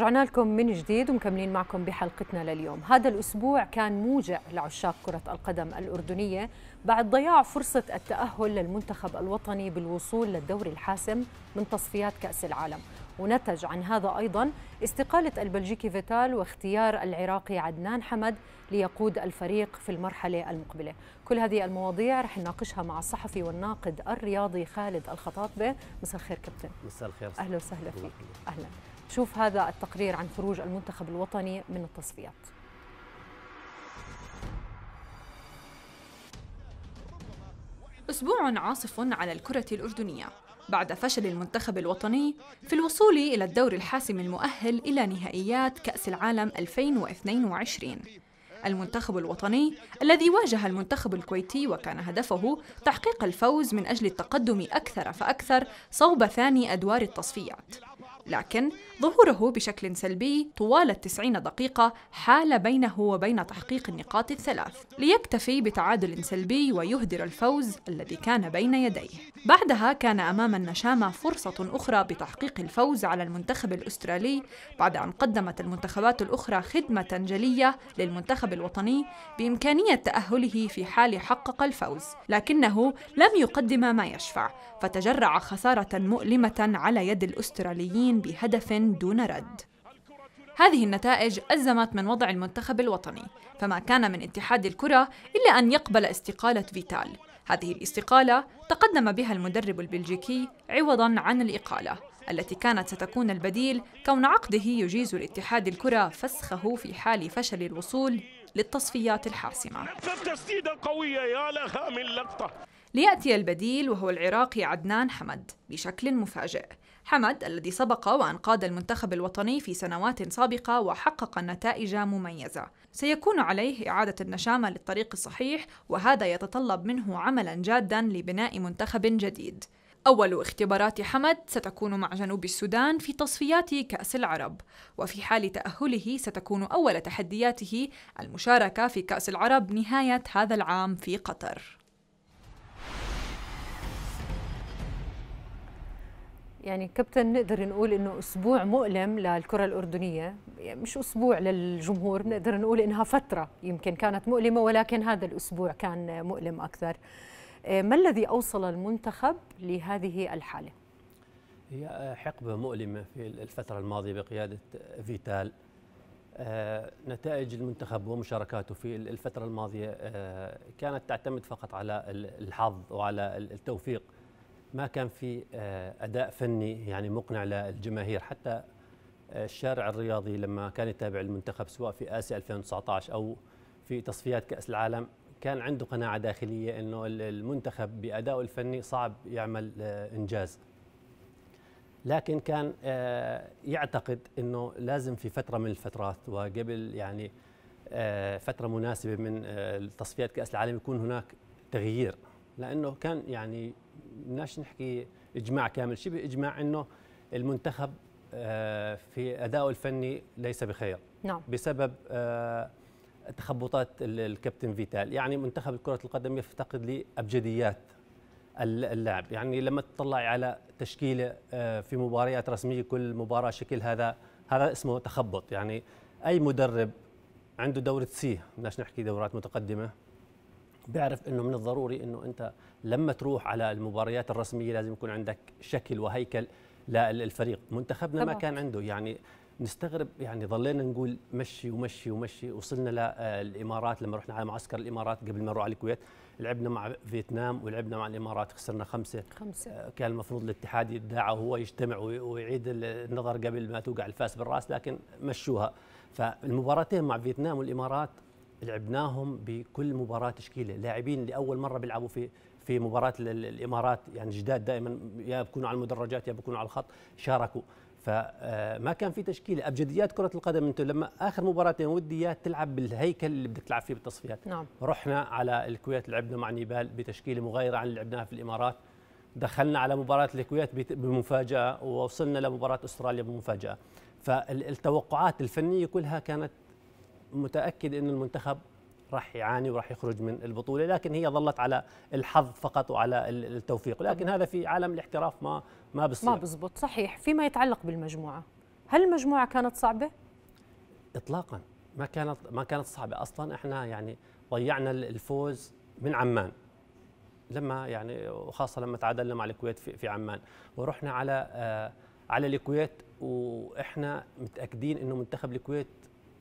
رجعنا لكم من جديد ومكملين معكم بحلقتنا لليوم هذا الأسبوع كان موجع لعشاق كرة القدم الأردنية بعد ضياع فرصة التأهل للمنتخب الوطني بالوصول للدوري الحاسم من تصفيات كأس العالم ونتج عن هذا أيضا استقالة البلجيكي فيتال واختيار العراقي عدنان حمد ليقود الفريق في المرحلة المقبلة كل هذه المواضيع رح نناقشها مع الصحفي والناقد الرياضي خالد الخطاطبة مساء الخير كابتن مساء الخير أهلا وسهلا فيك أهلا شوف هذا التقرير عن خروج المنتخب الوطني من التصفيات أسبوع عاصف على الكرة الأردنية بعد فشل المنتخب الوطني في الوصول إلى الدور الحاسم المؤهل إلى نهائيات كأس العالم 2022 المنتخب الوطني الذي واجه المنتخب الكويتي وكان هدفه تحقيق الفوز من أجل التقدم أكثر فأكثر صوب ثاني أدوار التصفيات لكن ظهوره بشكل سلبي طوال التسعين دقيقة حال بينه وبين تحقيق النقاط الثلاث ليكتفي بتعادل سلبي ويهدر الفوز الذي كان بين يديه بعدها كان أمام النشامة فرصة أخرى بتحقيق الفوز على المنتخب الأسترالي بعد أن قدمت المنتخبات الأخرى خدمة جلية للمنتخب الوطني بإمكانية تأهله في حال حقق الفوز لكنه لم يقدم ما يشفع فتجرع خسارة مؤلمة على يد الأستراليين بهدف دون رد هذه النتائج أزمت من وضع المنتخب الوطني فما كان من اتحاد الكرة إلا أن يقبل استقالة فيتال هذه الاستقالة تقدم بها المدرب البلجيكي عوضاً عن الإقالة التي كانت ستكون البديل كون عقده يجيز لاتحاد الكرة فسخه في حال فشل الوصول للتصفيات الحاسمة ليأتي البديل وهو العراقي عدنان حمد بشكل مفاجئ حمد الذي سبق وأن قاد المنتخب الوطني في سنوات سابقة وحقق نتائج مميزة سيكون عليه إعادة النشامة للطريق الصحيح وهذا يتطلب منه عملا جادا لبناء منتخب جديد أول اختبارات حمد ستكون مع جنوب السودان في تصفيات كأس العرب، وفي حال تأهله ستكون أول تحدياته المشاركة في كأس العرب نهاية هذا العام في قطر. يعني كابتن نقدر نقول انه اسبوع مؤلم للكره الاردنيه يعني مش اسبوع للجمهور نقدر نقول انها فتره يمكن كانت مؤلمه ولكن هذا الاسبوع كان مؤلم اكثر آه، ما الذي اوصل المنتخب لهذه الحاله هي حقبه مؤلمه في الفتره الماضيه بقياده فيتال آه، نتائج المنتخب ومشاركاته في الفتره الماضيه آه، كانت تعتمد فقط على الحظ وعلى التوفيق ما كان في آه، اداء فني يعني مقنع للجماهير حتى آه، الشارع الرياضي لما كان يتابع المنتخب سواء في اسيا 2019 او في تصفيات كاس العالم كان عنده قناعه داخليه انه المنتخب بادائه الفني صعب يعمل آه، انجاز لكن كان يعتقد انه لازم في فتره من الفترات وقبل يعني فتره مناسبه من تصفيات كاس العالم يكون هناك تغيير لانه كان يعني بدناش نحكي اجماع كامل شبه اجماع انه المنتخب آه، في ادائه الفني ليس بخير نعم. بسبب آه، تخبطات الكابتن فيتال يعني منتخب كره القدم يفتقد لابجديات اللاعب يعني لما تطلعي على تشكيله آه، في مباريات رسميه كل مباراه شكل هذا هذا اسمه تخبط يعني اي مدرب عنده دورة سي بدناش نحكي دورات متقدمة بيعرف انه من الضروري انه انت لما تروح على المباريات الرسميه لازم يكون عندك شكل وهيكل للفريق منتخبنا طبعا. ما كان عنده يعني نستغرب يعني ظلينا نقول مشي ومشي ومشي وصلنا للامارات آه، لما رحنا على معسكر الامارات قبل ما نروح على الكويت لعبنا مع فيتنام ولعبنا مع الامارات خسرنا خمسه خمسه آه، كان المفروض الاتحاد يدعى وهو يجتمع ويعيد النظر قبل ما توقع الفاس بالراس لكن مشوها فالمباراتين مع فيتنام والامارات لعبناهم بكل مباراه تشكيله لاعبين لاول مره بيلعبوا في في مباراة الإمارات يعني جداد دائما يا بكونوا على المدرجات يا بكونوا على الخط شاركوا فما آه، كان في تشكيله ابجديات كره القدم انت لما اخر مباراتين وديات تلعب بالهيكل اللي بدك تلعب فيه بالتصفيات نعم. رحنا على الكويت لعبنا مع نيبال بتشكيله مغايره عن اللي لعبناها في الامارات دخلنا على مباراه الكويت بمفاجاه ووصلنا لمباراه استراليا بمفاجاه فالتوقعات الفنيه كلها كانت متاكد ان المنتخب راح يعاني وراح يخرج من البطوله لكن هي ظلت على الحظ فقط وعلى التوفيق لكن هذا في عالم الاحتراف ما ما بصير ما بزبط صحيح فيما يتعلق بالمجموعه هل المجموعه كانت صعبه اطلاقا ما كانت ما كانت صعبه اصلا احنا يعني ضيعنا الفوز من عمان لما يعني وخاصه لما تعادلنا مع الكويت في, في عمان ورحنا على آه على الكويت واحنا متاكدين انه منتخب الكويت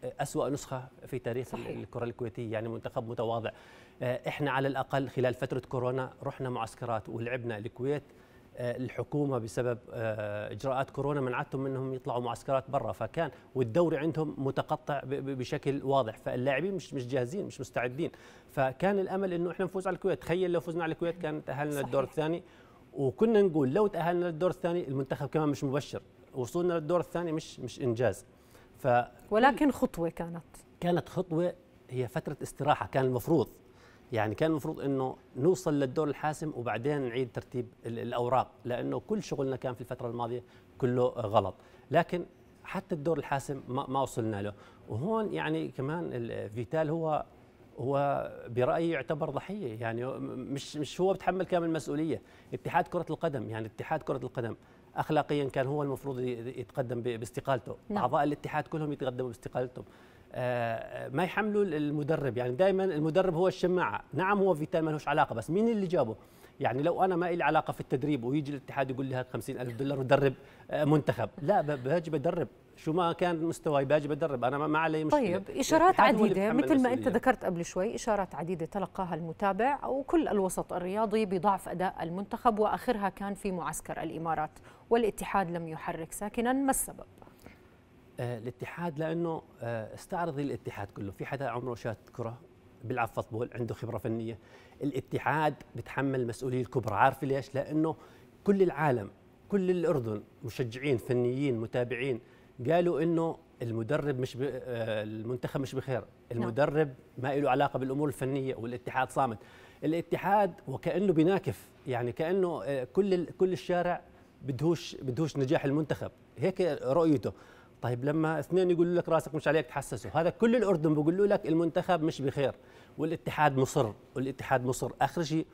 أسوأ نسخة في تاريخ صحيح. الكرة الكويتية يعني منتخب متواضع آه، إحنا على الأقل خلال فترة كورونا رحنا معسكرات ولعبنا الكويت آه، الحكومه بسبب آه، اجراءات كورونا منعتهم منهم يطلعوا معسكرات برا فكان والدوري عندهم متقطع بشكل واضح فاللاعبين مش مش جاهزين مش مستعدين فكان الامل انه احنا نفوز على الكويت تخيل لو فزنا على الكويت كان تاهلنا للدور الثاني وكنا نقول لو تاهلنا للدور الثاني المنتخب كمان مش مبشر وصولنا للدور الثاني مش مش انجاز ف ولكن خطوه كانت كانت خطوه هي فتره استراحه كان المفروض يعني كان المفروض انه نوصل للدور الحاسم وبعدين نعيد ترتيب الاوراق لانه كل شغلنا كان في الفتره الماضيه كله غلط لكن حتى الدور الحاسم ما وصلنا له وهون يعني كمان فيتال هو هو برايي يعتبر ضحيه يعني مش مش هو بتحمل كامل المسؤوليه اتحاد كره القدم يعني اتحاد كره القدم اخلاقيا كان هو المفروض يتقدم باستقالته نعم. اعضاء الاتحاد كلهم يتقدموا باستقالتهم آه، آه، ما يحملوا المدرب يعني دائما المدرب هو الشماعه نعم هو فيتال ما لهش علاقه بس مين اللي جابه يعني لو انا ما لي علاقه في التدريب ويجي الاتحاد يقول لي هات 50000 دولار ودرب آه، منتخب لا باجي بدرب شو ما كان مستواي باجي بدرب انا ما علي مشكله طيب اشارات عديده مثل ما انت ذكرت قبل شوي اشارات عديده تلقاها المتابع وكل الوسط الرياضي بضعف اداء المنتخب واخرها كان في معسكر الامارات والاتحاد لم يحرك ساكنا ما السبب آه، الاتحاد لانه آه، استعرض الاتحاد كله في حدا عمره شات كره بيلعب فوتبول عنده خبره فنيه الاتحاد بتحمل المسؤوليه الكبرى عارف ليش لانه كل العالم كل الاردن مشجعين فنيين متابعين قالوا انه المدرب مش ب... آه، المنتخب مش بخير نعم. المدرب ما له علاقه بالامور الفنيه والاتحاد صامت الاتحاد وكانه بناكف يعني كانه آه، كل كل الشارع بدهوش بدهوش نجاح المنتخب هيك رؤيته طيب لما اثنين يقولوا لك راسك مش عليك تحسسوا هذا كل الاردن بيقولوا لك المنتخب مش بخير والاتحاد مصر والاتحاد مصر اخر شيء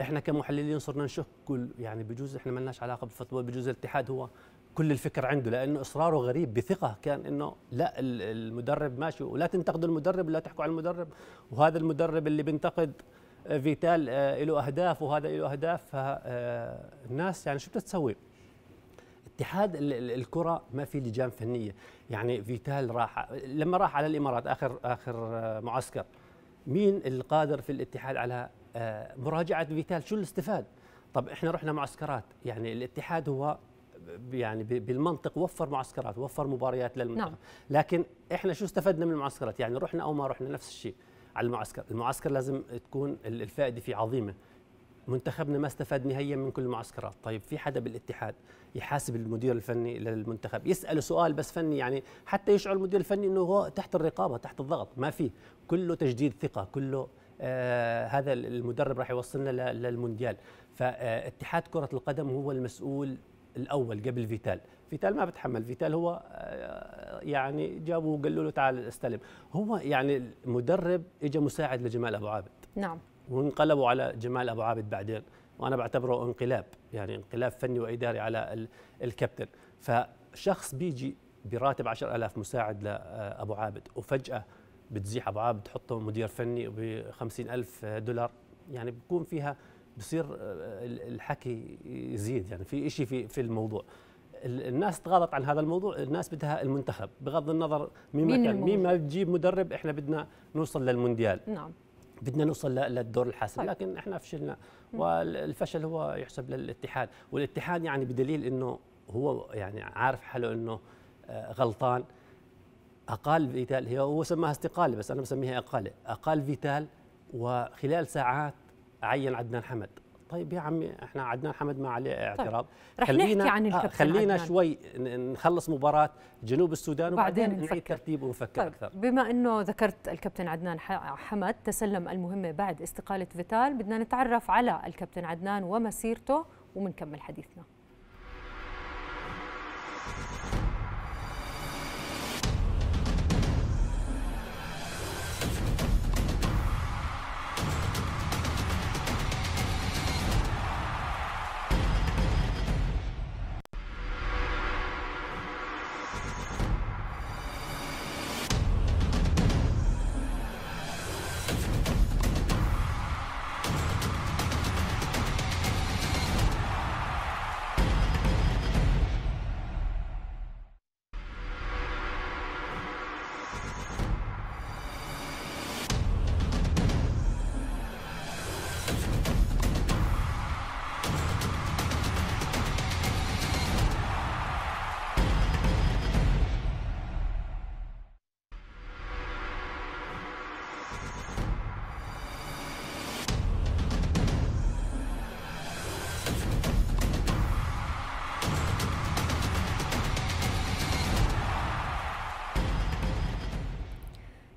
احنا كمحللين صرنا نشك كل يعني بجوز احنا ما لناش علاقه بالفوتبول بجوز الاتحاد هو كل الفكر عنده لانه اصراره غريب بثقه كان انه لا المدرب ماشي ولا تنتقدوا المدرب ولا تحكوا على المدرب وهذا المدرب اللي بينتقد آه، فيتال آه، له اهداف وهذا له اهداف فالناس آه، يعني شو بدها تسوي؟ اتحاد الكره ما في لجان فنيه يعني فيتال راح لما راح على الامارات اخر اخر معسكر مين القادر في الاتحاد على مراجعه فيتال شو اللي استفاد؟ طب احنا رحنا معسكرات يعني الاتحاد هو يعني بالمنطق وفر معسكرات وفر مباريات للمنتخب نعم. لكن احنا شو استفدنا من المعسكرات يعني رحنا او ما رحنا نفس الشيء على المعسكر المعسكر لازم تكون الفائده فيه عظيمه منتخبنا ما استفاد نهائيا من كل المعسكرات طيب في حدا بالاتحاد يحاسب المدير الفني للمنتخب يساله سؤال بس فني يعني حتى يشعر المدير الفني انه هو تحت الرقابه تحت الضغط ما في كله تجديد ثقه كله آه هذا المدرب راح يوصلنا للمونديال فاتحاد كرة القدم هو المسؤول الاول قبل فيتال فيتال ما بتحمل فيتال هو آه، يعني جابوه وقالوا له تعال استلم هو يعني المدرب اجى مساعد لجمال ابو عابد نعم وانقلبوا على جمال ابو عابد بعدين وانا بعتبره انقلاب يعني انقلاب فني واداري على الكابتن فشخص بيجي براتب 10000 مساعد لابو آه، عابد وفجاه بتزيح ابو عابد تحطه مدير فني ب 50000 دولار يعني بكون فيها بصير آه، الحكي يزيد يعني في شيء في في الموضوع الناس تغاضت عن هذا الموضوع الناس بدها المنتخب بغض النظر مين, مين كان مين ما تجيب مدرب احنا بدنا نوصل للمونديال نعم بدنا نوصل للدور الحاسم طيب. لكن احنا فشلنا والفشل هو يحسب للاتحاد والاتحاد يعني بدليل انه هو يعني عارف حاله انه آه، غلطان اقال فيتال هي هو سماها استقاله بس انا بسميها اقاله اقال فيتال وخلال ساعات عين عدنان حمد طيب يا عمي احنا عدنان حمد ما عليه طيب، اعتراض طيب. خلينا عن الكابتن آه، خلينا عدنان. شوي نخلص مباراه جنوب السودان وبعدين نعيد ترتيب ونفكر طيب. اكثر بما انه ذكرت الكابتن عدنان حمد تسلم المهمه بعد استقاله فيتال بدنا نتعرف على الكابتن عدنان ومسيرته وبنكمل حديثنا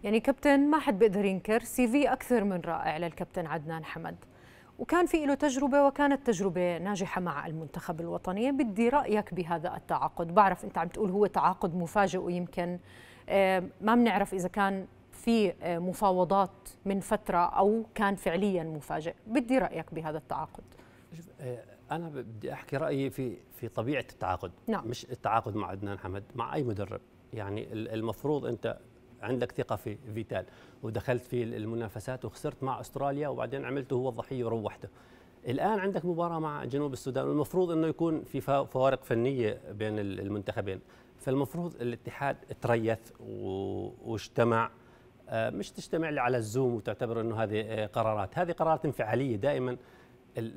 يعني كابتن ما حد بيقدر ينكر سي في اكثر من رائع للكابتن عدنان حمد وكان في له تجربه وكانت تجربه ناجحه مع المنتخب الوطني بدي رايك بهذا التعاقد بعرف انت عم تقول هو تعاقد مفاجئ ويمكن ما بنعرف اذا كان في مفاوضات من فتره او كان فعليا مفاجئ بدي رايك بهذا التعاقد آه، انا بدي احكي رايي في في طبيعه التعاقد نعم. مش التعاقد مع عدنان حمد مع اي مدرب يعني المفروض انت عندك ثقه في فيتال ودخلت في المنافسات وخسرت مع استراليا وبعدين عملته هو الضحيه وروحته الان عندك مباراه مع جنوب السودان والمفروض انه يكون في فوارق فنيه بين المنتخبين فالمفروض الاتحاد تريث واجتمع آه، مش تجتمع لي على الزوم وتعتبر انه هذه قرارات هذه قرارات انفعاليه دائما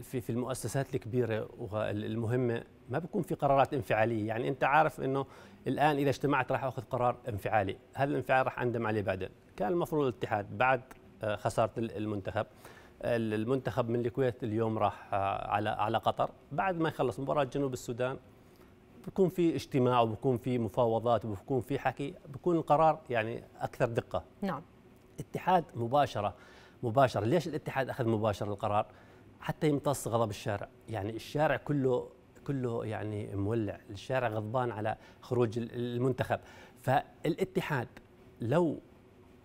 في في المؤسسات الكبيره والمهمه ما بيكون في قرارات انفعاليه يعني انت عارف انه الان اذا اجتمعت راح اخذ قرار انفعالي هذا الانفعال راح اندم عليه بعدين كان المفروض الاتحاد بعد آه، خساره المنتخب المنتخب من الكويت اليوم راح آه، على على قطر بعد ما يخلص مباراه جنوب السودان بكون في اجتماع وبكون في مفاوضات وبكون في حكي بكون القرار يعني اكثر دقه نعم اتحاد مباشره مباشره ليش الاتحاد اخذ مباشره القرار حتى يمتص غضب الشارع يعني الشارع كله كله يعني مولع الشارع غضبان على خروج المنتخب فالاتحاد لو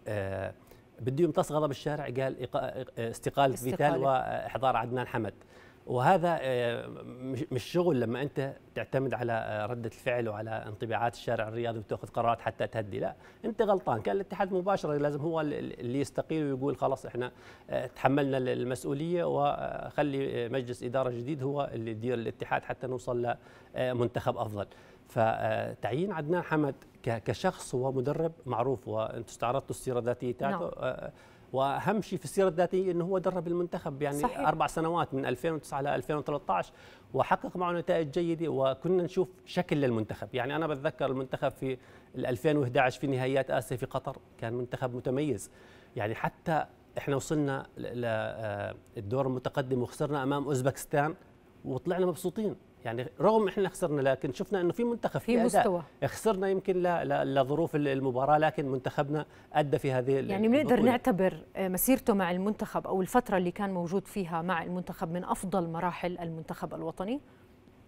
آه بده يمتص غضب الشارع قال استقاله فيتال واحضار عدنان حمد وهذا آه، مش شغل لما انت تعتمد على آه، رده الفعل وعلى انطباعات الشارع الرياضي وتاخذ قرارات حتى تهدي لا انت غلطان كان الاتحاد مباشره لازم هو اللي يستقيل ويقول خلاص احنا آه، تحملنا المسؤوليه وخلي مجلس اداره جديد هو اللي يدير الاتحاد حتى نوصل لمنتخب افضل فتعيين عدنان حمد كشخص هو مدرب معروف وانت استعرضتوا السيره الذاتيه تاعته نعم. واهم شيء في السيره الذاتيه انه هو درب المنتخب يعني صحيح. اربع سنوات من 2009 ل 2013 وحقق معه نتائج جيده وكنا نشوف شكل للمنتخب يعني انا بتذكر المنتخب في 2011 في نهائيات اسيا في قطر كان منتخب متميز يعني حتى احنا وصلنا للدور آه، المتقدم وخسرنا امام اوزبكستان وطلعنا مبسوطين يعني رغم احنا خسرنا لكن شفنا انه في منتخب في, مستوى خسرنا يمكن لظروف المباراه لكن منتخبنا ادى في هذه يعني بنقدر نعتبر آه، مسيرته مع المنتخب او الفتره اللي كان موجود فيها مع المنتخب من افضل مراحل المنتخب الوطني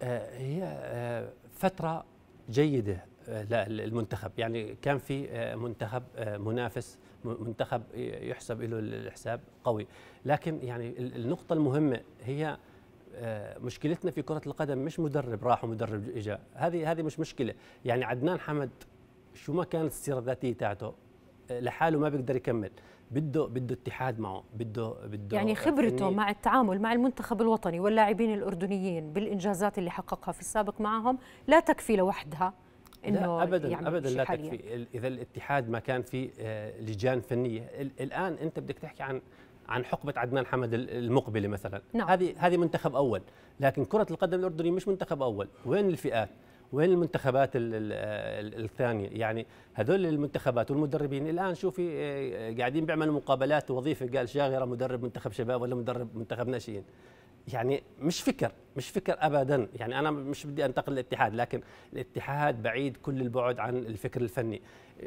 آه، هي آه، فتره جيده للمنتخب يعني كان في منتخب منافس منتخب يحسب له الحساب قوي لكن يعني النقطه المهمه هي آه، مشكلتنا في كرة القدم مش مدرب راح ومدرب اجى، هذه هذه مش مشكلة، يعني عدنان حمد شو ما كانت السيرة الذاتية تاعته آه، لحاله ما بيقدر يكمل، بده بده اتحاد معه، بده بده يعني خبرته مع التعامل مع المنتخب الوطني واللاعبين الأردنيين بالإنجازات اللي حققها في السابق معهم لا تكفي لوحدها انه ابدا يعمل ابدا لا تكفي اذا الاتحاد ما كان في آه، لجان فنيه الان انت بدك تحكي عن عن حقبه عدنان حمد المقبله مثلا نعم. هذه هذه منتخب اول لكن كره القدم الاردنيه مش منتخب اول وين الفئات وين المنتخبات الثانيه يعني هذول المنتخبات والمدربين الان شوفي آه، قاعدين بيعملوا مقابلات وظيفه قال شاغره مدرب منتخب شباب ولا مدرب منتخب ناشئين يعني مش فكر مش فكر ابدا يعني انا مش بدي انتقل للاتحاد لكن الاتحاد بعيد كل البعد عن الفكر الفني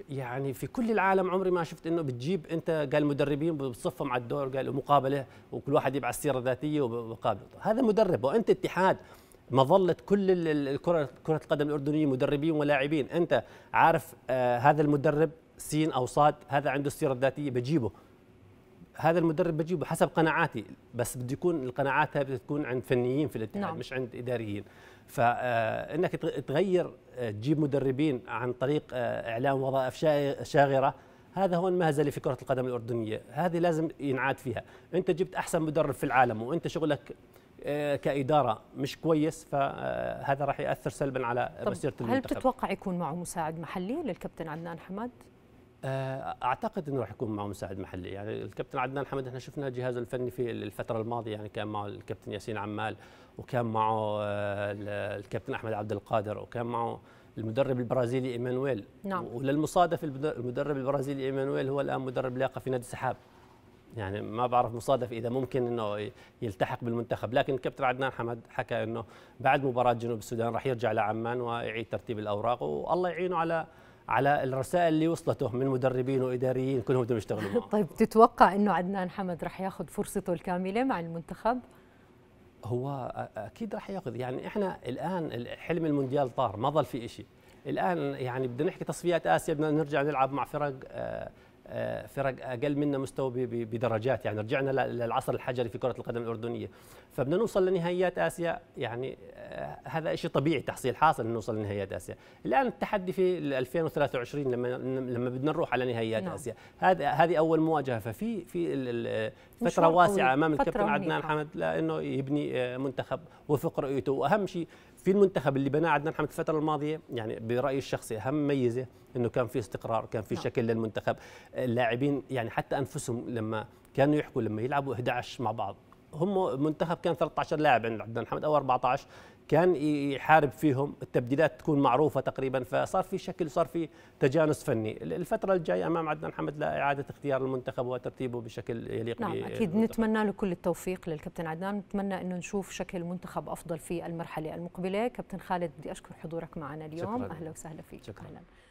يعني في كل العالم عمري ما شفت انه بتجيب انت قال مدربين بتصفهم على الدور قال مقابله وكل واحد يبعث سيره ذاتيه ومقابله هذا مدرب وانت اتحاد مظلة كل الكرة كرة القدم الأردنية مدربين ولاعبين أنت عارف آه هذا المدرب سين أو صاد هذا عنده السيرة الذاتية بجيبه هذا المدرب بجيبه حسب قناعاتي بس بده يكون القناعات هذه تكون عند فنيين في الاتحاد نعم. مش عند اداريين فانك آه، تغير آه، تجيب مدربين عن طريق آه، اعلان وظائف شاغره هذا هون مهزله في كره القدم الاردنيه هذه لازم ينعاد فيها انت جبت احسن مدرب في العالم وانت شغلك كاداره مش كويس فهذا راح ياثر سلبا على مسيره المنتخب هل بتتوقع يكون معه مساعد محلي للكابتن عدنان حماد آه، اعتقد انه راح يكون معه مساعد محلي يعني الكابتن عدنان حمد احنا شفنا جهازه الفني في الفتره الماضيه يعني كان معه الكابتن ياسين عمال وكان معه آه، الكابتن احمد عبد القادر وكان معه المدرب البرازيلي ايمانويل نعم. وللمصادفه المدرب البرازيلي ايمانويل هو الان مدرب لياقه في نادي السحاب يعني ما بعرف مصادف اذا ممكن انه يلتحق بالمنتخب لكن الكابتن عدنان حمد حكى انه بعد مباراه جنوب السودان راح يرجع لعمان ويعيد ترتيب الاوراق والله يعينه على على الرسائل اللي وصلته من مدربين واداريين كلهم بدهم يشتغلوا معه طيب تتوقع انه عدنان حمد رح ياخذ فرصته الكامله مع المنتخب هو اكيد رح ياخذ يعني احنا الان حلم المونديال طار ما ظل في شيء الان يعني بدنا نحكي تصفيات اسيا بدنا نرجع نلعب مع فرق آه آه، فرق اقل منا مستوى بدرجات يعني رجعنا للعصر الحجري في كره القدم الاردنيه فبدنا نوصل لنهائيات اسيا يعني آه، هذا شيء طبيعي تحصيل حاصل انه نوصل لنهائيات اسيا الان التحدي في 2023 لما لما بدنا نروح على نهائيات نعم. اسيا هذا هذه اول مواجهه ففي في فتره واسعه امام الكابتن عدنان حمد لانه يبني آه، منتخب وفق رؤيته واهم شيء في المنتخب اللي بناه عدنان حمد الفتره الماضيه يعني برايي الشخصي اهم ميزه انه كان في استقرار كان في نعم. شكل للمنتخب اللاعبين يعني حتى انفسهم لما كانوا يحكوا لما يلعبوا 11 مع بعض هم منتخب كان 13 لاعب عند عدنان حمد او 14 كان يحارب فيهم التبديلات تكون معروفة تقريبا فصار في شكل صار في تجانس فني الفترة الجاية أمام عدنان حمد لإعادة اختيار المنتخب وترتيبه بشكل يليق نعم أكيد نتمنى له كل التوفيق للكابتن عدنان نتمنى أنه نشوف شكل منتخب أفضل في المرحلة المقبلة كابتن خالد بدي أشكر حضورك معنا اليوم شكرا. أهلا وسهلا فيك شكرا. أهلا.